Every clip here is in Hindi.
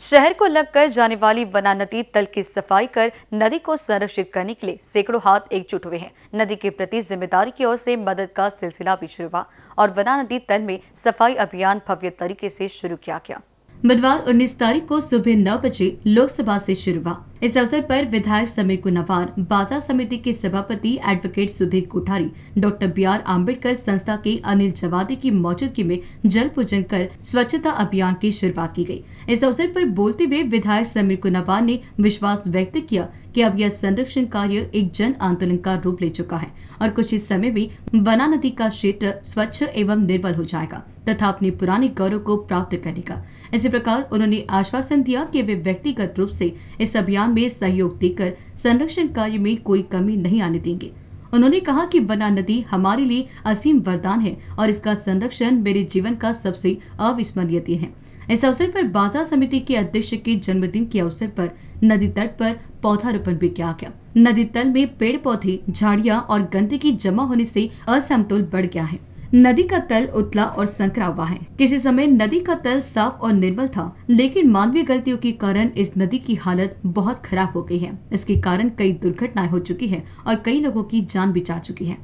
शहर को लगकर जाने वाली वना नदी तल की सफाई कर नदी को संरक्षित करने के लिए सैकड़ों हाथ एकजुट हुए हैं नदी के प्रति जिम्मेदारी की ओर से मदद का सिलसिला भी शुरू हुआ और वना नदी तल में सफाई अभियान भव्य तरीके से शुरू किया गया बुधवार 19 तारीख को सुबह नौ बजे लोकसभा से शुरू हुआ इस अवसर पर विधायक समीर कुनावार बाजार समिति के सभापति advocate Sudhir Kothari doctor B R Ambedkar संस्था के अनिल जवादी की मौजूदगी में जल पूजन कर स्वच्छता अभियान की शुरुआत की गई इस अवसर पर बोलते हुए विधायक समीर कुनावार ने विश्वास व्यक्त किया कि अब यह संरक्षण कार्य एक जन आंदोलन का रूप ले चुका है और कुछ ही समय में बना नदी का क्षेत्र स्वच्छ एवं निर्मल हो जाएगा तथा अपने पुराने गौरव को प्राप्त करेगा इसी प्रकार उन्होंने आश्वासन दिया कि वे व्यक्तिगत रूप से इस अभियान अभियान में सहयोग देकर संरक्षण कार्य में कोई कमी नहीं आने देंगे उन्होंने कहा कि बना नदी हमारे लिए असीम वरदान है और इसका संरक्षण मेरे जीवन का सबसे अविस्मरणीय दिन है इस अवसर पर बाजार समिति के अध्यक्ष के जन्मदिन के अवसर पर नदी तट पर पौधारोपण भी किया गया नदी तल में पेड़ पौधे झाड़ियां और गंदगी जमा होने से असमतोल बढ़ गया है नदी का तल उतला और संकरा हुआ है किसी समय नदी का तल साफ और निर्मल था लेकिन मानवीय गलतियों के कारण इस नदी की हालत बहुत खराब हो गई है इसके कारण कई दुर्घटनाएं हो चुकी है और कई लोगों की जान भी जा चुकी है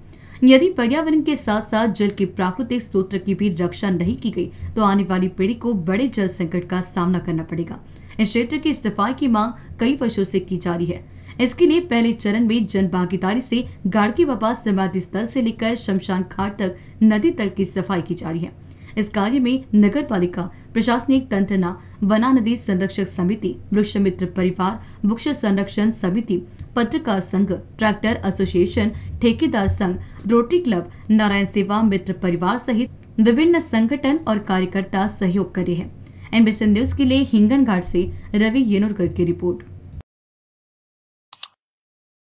यदि पर्यावरण के साथ साथ जल के प्राकृतिक स्रोत की भी रक्षा नहीं की गई तो आने वाली पीढ़ी को बड़े जल संकट का सामना करना पड़ेगा इस क्षेत्र की सफाई की मांग कई वर्षो ऐसी की जा रही है इसके लिए पहले चरण में जन भागीदारी से गाड़की बाबा समाधि स्थल से लेकर शमशान घाट तक नदी तल की सफाई की जा रही है इस कार्य में नगर पालिका प्रशासनिक तंत्रणा वना नदी संरक्षक समिति वृक्ष मित्र परिवार वृक्ष संरक्षण समिति पत्रकार संघ ट्रैक्टर एसोसिएशन ठेकेदार संघ रोटरी क्लब नारायण सेवा मित्र परिवार सहित विभिन्न संगठन और कार्यकर्ता सहयोग करे हैं एनबीसी न्यूज के लिए हिंगन घाट से रवि येनोरकर की रिपोर्ट